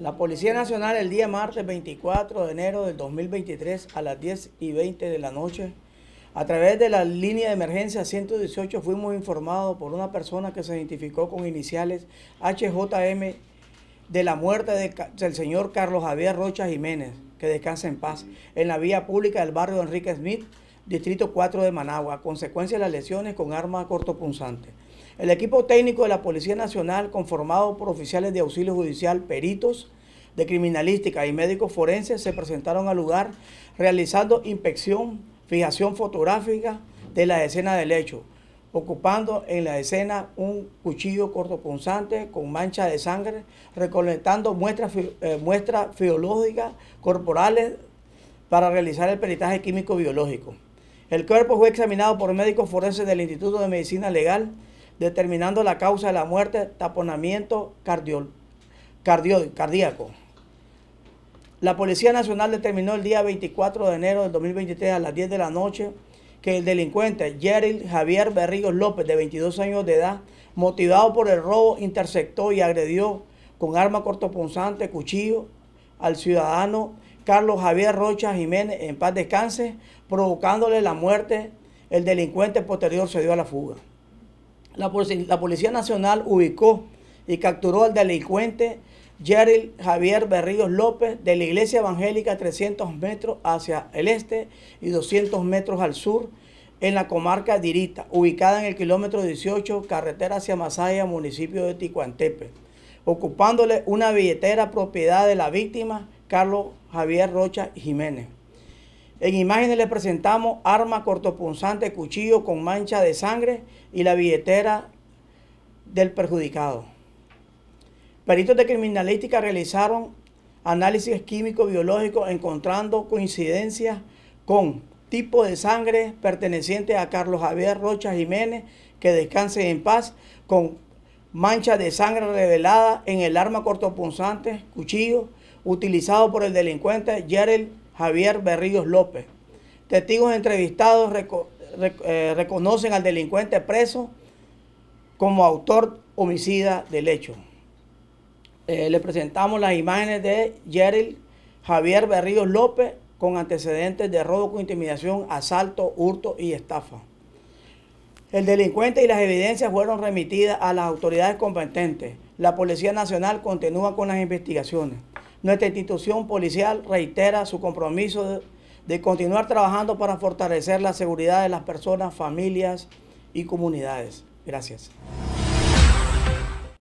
La Policía Nacional el día martes 24 de enero del 2023 a las 10 y 20 de la noche, a través de la línea de emergencia 118 fuimos informados por una persona que se identificó con iniciales HJM de la muerte del señor Carlos Javier Rocha Jiménez, que descansa en paz, en la vía pública del barrio Enrique Smith, distrito 4 de Managua, consecuencia de las lesiones con arma cortopunzante. El equipo técnico de la Policía Nacional, conformado por oficiales de auxilio judicial, peritos, de criminalística y médicos forenses se presentaron al lugar realizando inspección, fijación fotográfica de la escena del hecho, ocupando en la escena un cuchillo cortopunzante con mancha de sangre, recolectando muestras, eh, corporales para realizar el peritaje químico biológico. El cuerpo fue examinado por médicos forenses del Instituto de Medicina Legal, determinando la causa de la muerte, taponamiento cardíaco. La Policía Nacional determinó el día 24 de enero del 2023 a las 10 de la noche que el delincuente Gerald Javier Berrigo López, de 22 años de edad, motivado por el robo, interceptó y agredió con arma cortopunzante, cuchillo, al ciudadano Carlos Javier Rocha Jiménez en paz descanse, provocándole la muerte. El delincuente posterior se dio a la fuga. La, Policía Nacional ubicó y capturó al delincuente Javier Berríos López de la Iglesia Evangélica 300 metros hacia el este y 200 metros al sur en la comarca Dirita, ubicada en el kilómetro 18, carretera hacia Masaya, municipio de Ticuantepe, ocupándole una billetera propiedad de la víctima, Carlos Javier Rocha Jiménez. En imágenes le presentamos arma cortopunzante, cuchillo con mancha de sangre y la billetera del perjudicado. Peritos de criminalística realizaron análisis químico biológico encontrando coincidencias con tipo de sangre perteneciente a Carlos Javier Rocha Jiménez, que descanse en paz, con mancha de sangre revelada en el arma cortopunzante, cuchillo, utilizado por el delincuente Gerald Javier Berríos López. Testigos entrevistados eh, reconocen al delincuente preso como autor homicida del hecho. Eh, le presentamos las imágenes de Yeril Javier Berríos López con antecedentes de robo con intimidación, asalto, hurto y estafa. El delincuente y las evidencias fueron remitidas a las autoridades competentes. La Policía Nacional continúa con las investigaciones. Nuestra institución policial reitera su compromiso de continuar trabajando para fortalecer la seguridad de las personas, familias y comunidades. Gracias.